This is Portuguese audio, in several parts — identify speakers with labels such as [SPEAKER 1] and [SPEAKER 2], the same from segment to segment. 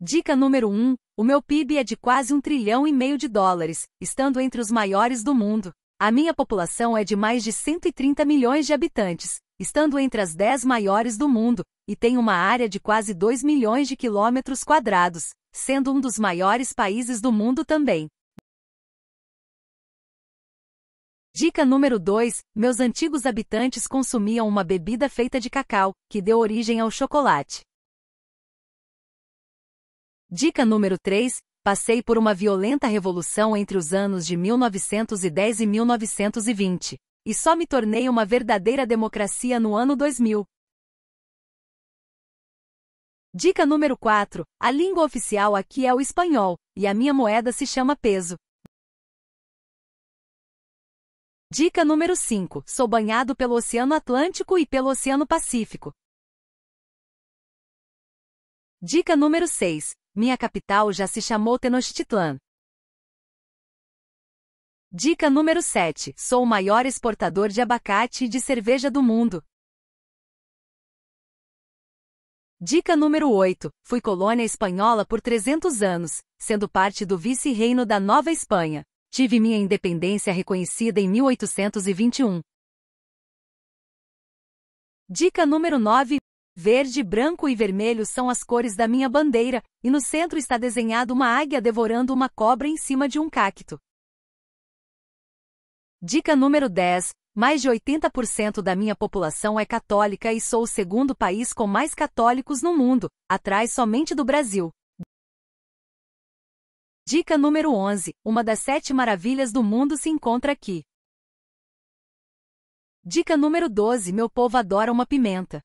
[SPEAKER 1] Dica número 1: O meu PIB é de quase um trilhão e meio de dólares, estando entre os maiores do mundo. A minha população é de mais de 130 milhões de habitantes, estando entre as 10 maiores do mundo, e tem uma área de quase 2 milhões de quilômetros quadrados, sendo um dos maiores países do mundo também. Dica número 2: Meus antigos habitantes consumiam uma bebida feita de cacau, que deu origem ao chocolate. Dica número 3: Passei por uma violenta revolução entre os anos de 1910 e 1920, e só me tornei uma verdadeira democracia no ano 2000. Dica número 4: A língua oficial aqui é o espanhol, e a minha moeda se chama peso. Dica número 5: Sou banhado pelo Oceano Atlântico e pelo Oceano Pacífico. Dica número 6: minha capital já se chamou Tenochtitlan. Dica número 7. Sou o maior exportador de abacate e de cerveja do mundo. Dica número 8. Fui colônia espanhola por 300 anos, sendo parte do vice-reino da Nova Espanha. Tive minha independência reconhecida em 1821. Dica número 9. Verde, branco e vermelho são as cores da minha bandeira, e no centro está desenhado uma águia devorando uma cobra em cima de um cacto. Dica número 10. Mais de 80% da minha população é católica e sou o segundo país com mais católicos no mundo, atrás somente do Brasil. Dica número 11. Uma das sete maravilhas do mundo se encontra aqui. Dica número 12. Meu povo adora uma pimenta.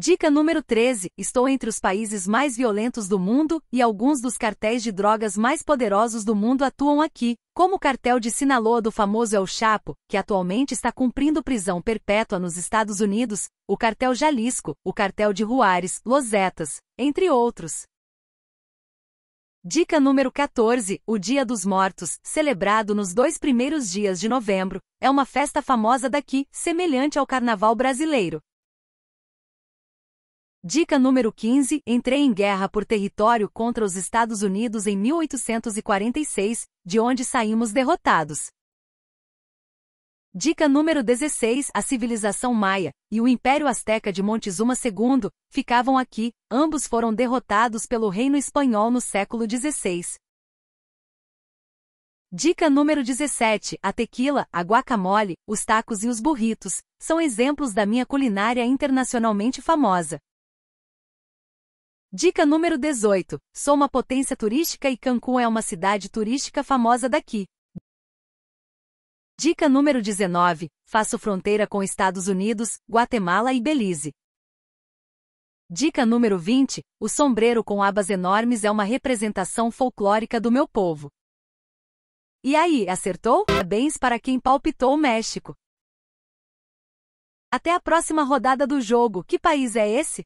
[SPEAKER 1] Dica número 13: Estou entre os países mais violentos do mundo e alguns dos cartéis de drogas mais poderosos do mundo atuam aqui, como o cartel de Sinaloa do famoso El Chapo, que atualmente está cumprindo prisão perpétua nos Estados Unidos, o cartel Jalisco, o cartel de Juárez, Losetas, entre outros. Dica número 14: O Dia dos Mortos, celebrado nos dois primeiros dias de novembro, é uma festa famosa daqui, semelhante ao Carnaval brasileiro, Dica número 15: Entrei em guerra por território contra os Estados Unidos em 1846, de onde saímos derrotados. Dica número 16: A civilização maia e o Império Azteca de Montezuma II ficavam aqui, ambos foram derrotados pelo Reino Espanhol no século XVI. Dica número 17: A tequila, a guacamole, os tacos e os burritos são exemplos da minha culinária internacionalmente famosa. Dica número 18. Sou uma potência turística e Cancún é uma cidade turística famosa daqui. Dica número 19. Faço fronteira com Estados Unidos, Guatemala e Belize. Dica número 20. O sombreiro com abas enormes é uma representação folclórica do meu povo. E aí, acertou? Parabéns para quem palpitou o México. Até a próxima rodada do jogo. Que país é esse?